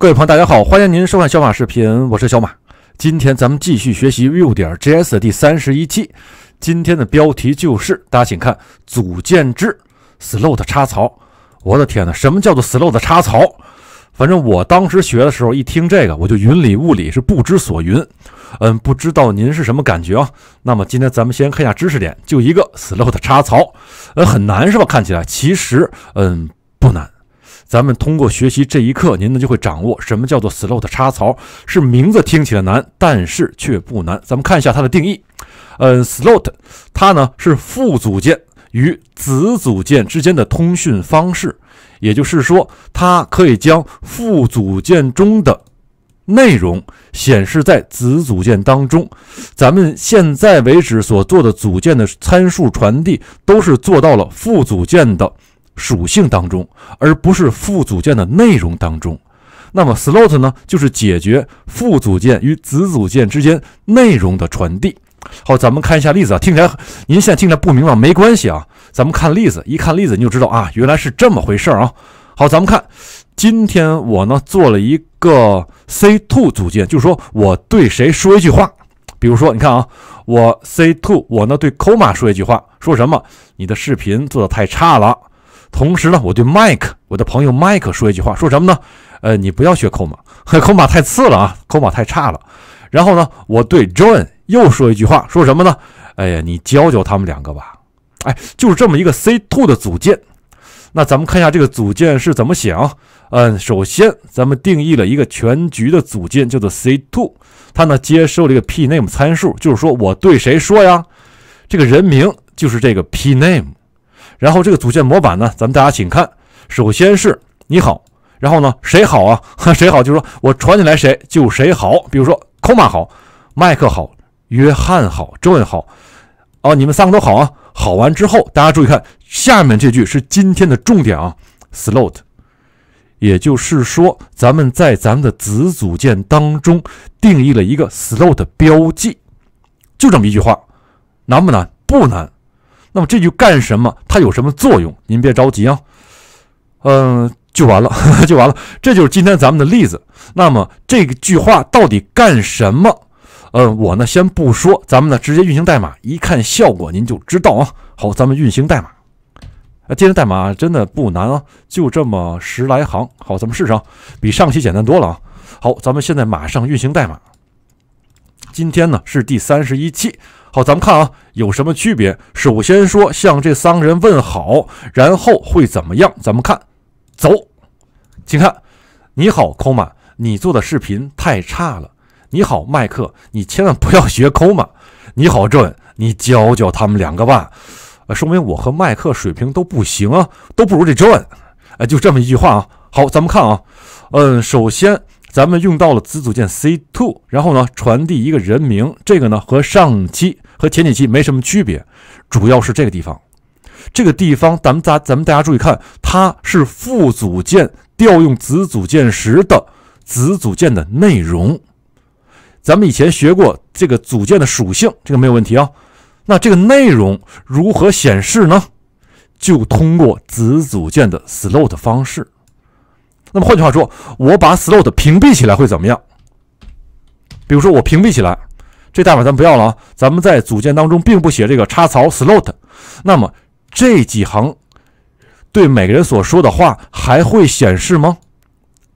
各位朋友，大家好，欢迎您收看小马视频，我是小马。今天咱们继续学习 Vue 点 JS 第三十一期。今天的标题就是，大家请看组件之 Slot 插槽。我的天哪，什么叫做 Slot 插槽？反正我当时学的时候，一听这个我就云里雾里，是不知所云。嗯，不知道您是什么感觉啊？那么今天咱们先看一下知识点，就一个 Slot 插槽，呃，很难是吧？看起来，其实，嗯，不难。咱们通过学习这一课，您呢就会掌握什么叫做 slot 插槽？是名字听起来难，但是却不难。咱们看一下它的定义。嗯，slot 它呢是副组件与子组件之间的通讯方式，也就是说，它可以将副组件中的内容显示在子组件当中。咱们现在为止所做的组件的参数传递，都是做到了副组件的。属性当中，而不是副组件的内容当中。那么 slot 呢，就是解决副组件与子组件之间内容的传递。好，咱们看一下例子啊。听起来您现在听着不明白没关系啊。咱们看例子，一看例子你就知道啊，原来是这么回事啊。好，咱们看，今天我呢做了一个 C t w o 组件，就是说我对谁说一句话。比如说，你看啊，我 C t w o 我呢对 coma 说一句话，说什么？你的视频做的太差了。同时呢，我对 Mike，我的朋友 Mike 说一句话，说什么呢？呃，你不要学扣马，嘿，扣马太次了啊扣马太差了。然后呢，我对 John 又说一句话，说什么呢？哎呀，你教教他们两个吧。哎，就是这么一个 C t w to 的组件。那咱们看一下这个组件是怎么写啊？嗯，首先咱们定义了一个全局的组件叫做 C t w to，它呢接受了一个 p name 参数，就是说我对谁说呀？这个人名就是这个 p name。然后这个组件模板呢，咱们大家请看。首先是你好，然后呢谁好啊？谁好就是说我传进来谁就谁好。比如说，科马好，麦克好，约翰好，周恩好。哦，你们三个都好啊！好完之后，大家注意看下面这句是今天的重点啊。slot，也就是说，咱们在咱们的子组件当中定义了一个 slot 标记，就这么一句话，难不难？不难。那么这句干什么？它有什么作用？您别着急啊，嗯，就完了，就完了，这就是今天咱们的例子。那么这句话到底干什么？呃，我呢先不说，咱们呢直接运行代码，一看效果您就知道啊。好，咱们运行代码。啊，今天代码真的不难啊，就这么十来行。好，咱们试啊，比上期简单多了啊。好，咱们现在马上运行代码。今天呢是第三十一期，好，咱们看啊有什么区别。首先说向这三个人问好，然后会怎么样？咱们看，走，请看，你好，空马，你做的视频太差了。你好，麦克，你千万不要学空马。你好，John，你教教他们两个吧。呃，说明我和麦克水平都不行啊，都不如这 John。哎，就这么一句话啊。好，咱们看啊，嗯，首先。咱们用到了子组件 C two，然后呢传递一个人名，这个呢和上期和前几期没什么区别，主要是这个地方，这个地方咱们大咱们大家注意看，它是副组件调用子组件时的子组件的内容。咱们以前学过这个组件的属性，这个没有问题啊。那这个内容如何显示呢？就通过子组件的 slot 方式。那么换句话说，我把 slot 屏蔽起来会怎么样？比如说我屏蔽起来，这代码咱不要了啊。咱们在组件当中并不写这个插槽 slot，那么这几行对每个人所说的话还会显示吗？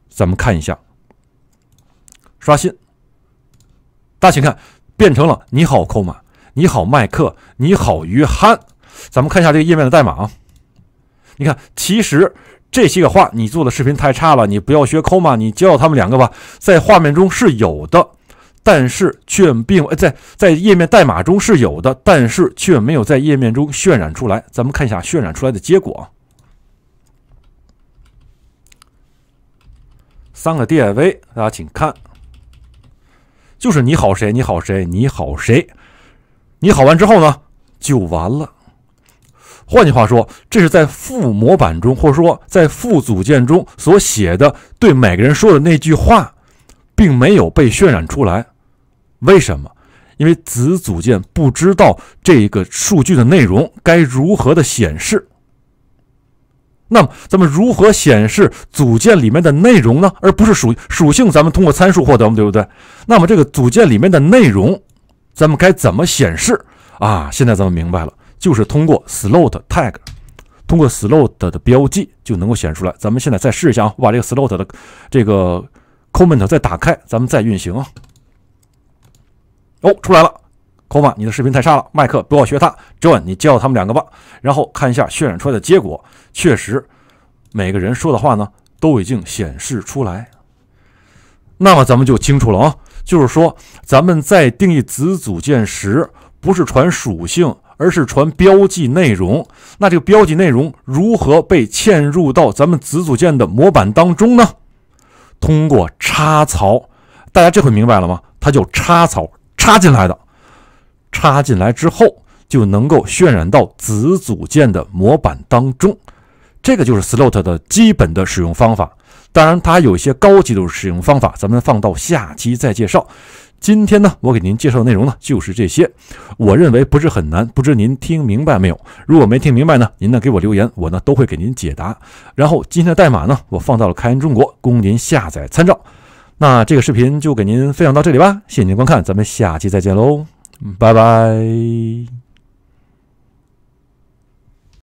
咱们看一下，刷新。大家请看，变成了你好扣码，你好麦克，你好约翰。咱们看一下这个页面的代码啊，你看，其实。这些个话，你做的视频太差了，你不要学抠嘛，你教他们两个吧。在画面中是有的，但是却并……在在页面代码中是有的，但是却没有在页面中渲染出来。咱们看一下渲染出来的结果，三个 DIV，大家请看，就是你好谁，你好谁，你好谁，你好完之后呢，就完了。换句话说，这是在副模板中，或者说在副组件中所写的对每个人说的那句话，并没有被渲染出来。为什么？因为子组件不知道这个数据的内容该如何的显示。那么，咱们如何显示组件里面的内容呢？而不是属属性，咱们通过参数获得吗？对不对？那么，这个组件里面的内容，咱们该怎么显示啊？现在咱们明白了。就是通过 slot tag，通过 slot 的标记就能够显出来。咱们现在再试一下啊，我把这个 slot 的这个 comment 再打开，咱们再运行啊。哦，出来了。Koma，你的视频太差了，麦克不要学他。John，你教他们两个吧。然后看一下渲染出来的结果，确实每个人说的话呢都已经显示出来。那么咱们就清楚了啊，就是说咱们在定义子组件时，不是传属性。而是传标记内容，那这个标记内容如何被嵌入到咱们子组件的模板当中呢？通过插槽，大家这回明白了吗？它就插槽插进来的，插进来之后就能够渲染到子组件的模板当中。这个就是 slot 的基本的使用方法。当然，它有一些高级的使用方法，咱们放到下期再介绍。今天呢，我给您介绍的内容呢，就是这些。我认为不是很难，不知您听明白没有？如果没听明白呢，您呢给我留言，我呢都会给您解答。然后今天的代码呢，我放到了开源中国，供您下载参照。那这个视频就给您分享到这里吧，谢谢您观看，咱们下期再见喽，拜拜。